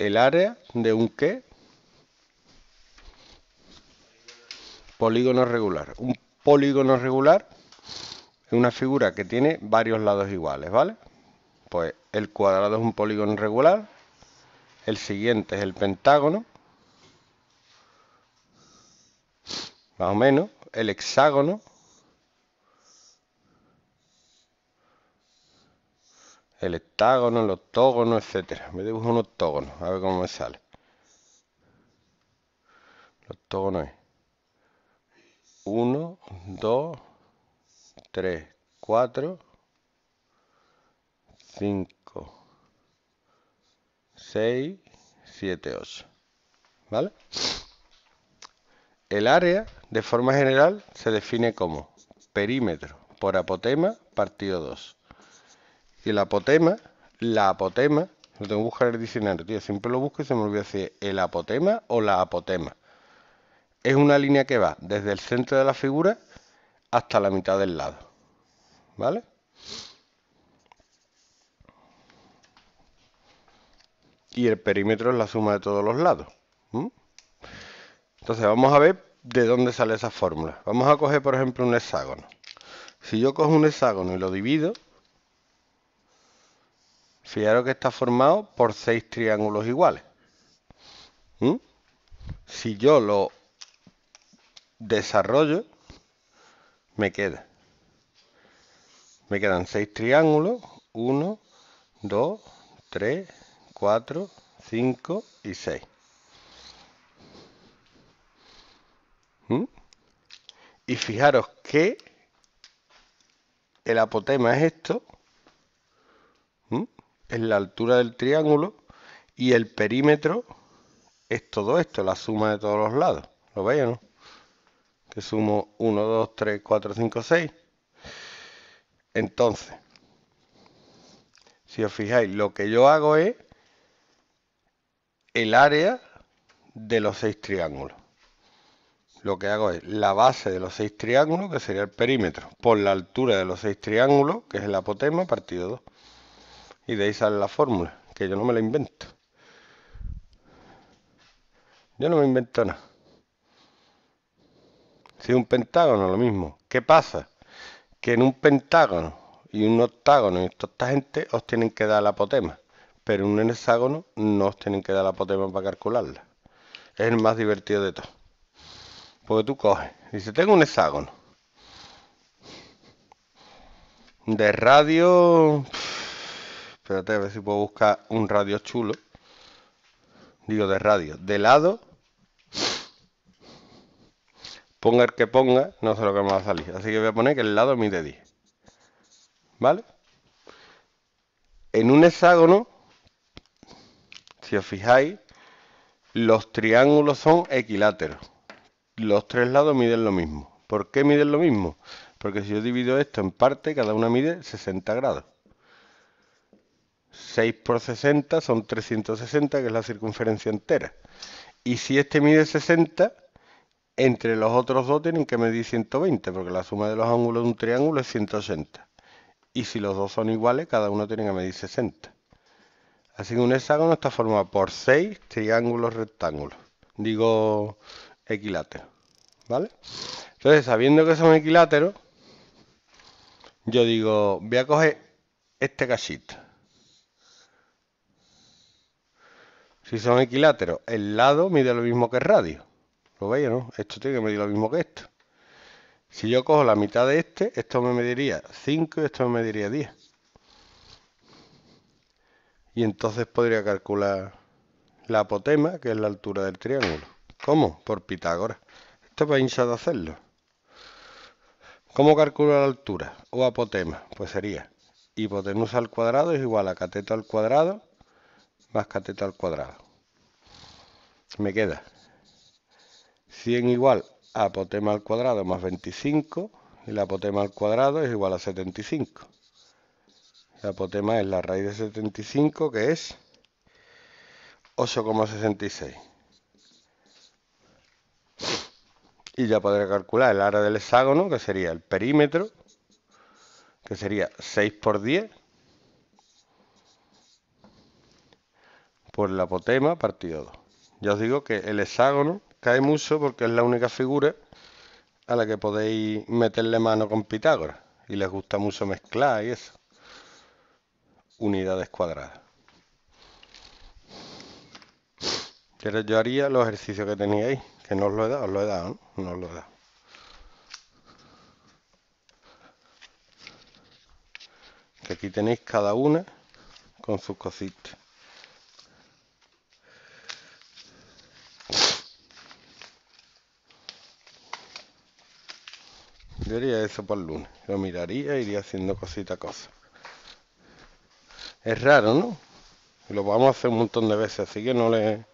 el área de un qué? Polígono regular. Un polígono regular es una figura que tiene varios lados iguales, ¿vale? Pues el cuadrado es un polígono regular, el siguiente es el pentágono, más o menos, el hexágono, el hectágono, el octógono, etcétera. Me dibujo un octógono, a ver cómo me sale. El octógono es 1, 2, 3, 4, 5, 6, 7, 8. ¿Vale? El área, de forma general, se define como perímetro por apotema partido 2. Y el apotema, la apotema, lo tengo que buscar en el diccionario, tío. Siempre lo busco y se me olvida si el apotema o la apotema. Es una línea que va desde el centro de la figura hasta la mitad del lado. ¿Vale? Y el perímetro es la suma de todos los lados. Entonces vamos a ver de dónde sale esa fórmula. Vamos a coger, por ejemplo, un hexágono. Si yo cojo un hexágono y lo divido, Fijaros que está formado por seis triángulos iguales. ¿Mm? Si yo lo desarrollo, me queda. Me quedan seis triángulos. 1, 2, 3, 4, 5 y 6. ¿Mm? Y fijaros que el apotema es esto es la altura del triángulo y el perímetro es todo esto, la suma de todos los lados. ¿Lo veis no? Que sumo 1, 2, 3, 4, 5, 6. Entonces, si os fijáis, lo que yo hago es el área de los seis triángulos. Lo que hago es la base de los seis triángulos, que sería el perímetro, por la altura de los seis triángulos, que es el apotema, partido 2 y de ahí sale la fórmula, que yo no me la invento. Yo no me invento nada. Si un pentágono, lo mismo. ¿Qué pasa? Que en un pentágono y un octágono y toda esta gente os tienen que dar la apotema, pero en un hexágono no os tienen que dar la apotema para calcularla. Es el más divertido de todo. Porque tú coges, dices, tengo un hexágono de radio Espérate a ver si puedo buscar un radio chulo. Digo de radio. De lado. Ponga el que ponga, no sé lo que me va a salir. Así que voy a poner que el lado mide 10. ¿Vale? En un hexágono, si os fijáis, los triángulos son equiláteros. Los tres lados miden lo mismo. ¿Por qué miden lo mismo? Porque si yo divido esto en parte, cada una mide 60 grados. 6 por 60 son 360, que es la circunferencia entera. Y si este mide 60, entre los otros dos tienen que medir 120, porque la suma de los ángulos de un triángulo es 180. Y si los dos son iguales, cada uno tiene que medir 60. Así que un hexágono está formado por 6 triángulos rectángulos, digo equilátero, ¿vale? Entonces, sabiendo que son equiláteros, yo digo, voy a coger este cachito Si son equiláteros, el lado mide lo mismo que el radio. ¿Lo veis no? Esto tiene que medir lo mismo que esto. Si yo cojo la mitad de este, esto me mediría 5 y esto me mediría 10. Y entonces podría calcular la apotema, que es la altura del triángulo. ¿Cómo? Por Pitágoras. Esto es para de hacerlo. ¿Cómo calculo la altura? O apotema. Pues sería hipotenusa al cuadrado es igual a cateto al cuadrado más cateto al cuadrado me queda 100 igual a apotema al cuadrado más 25 y la apotema al cuadrado es igual a 75. La apotema es la raíz de 75 que es 8,66. Y ya podré calcular el área del hexágono, que sería el perímetro, que sería 6 por 10, por la apotema partido 2. Ya os digo que el hexágono cae mucho porque es la única figura a la que podéis meterle mano con Pitágoras. Y les gusta mucho mezclar y eso. Unidades cuadradas. yo haría los ejercicios que teníais, que no os lo he dado, os lo he dado, ¿no? No os lo he dado. Que aquí tenéis cada una con sus cositas. eso para el lunes. Lo miraría iría haciendo cosita cosa. Es raro, ¿no? Lo vamos a hacer un montón de veces, así que no le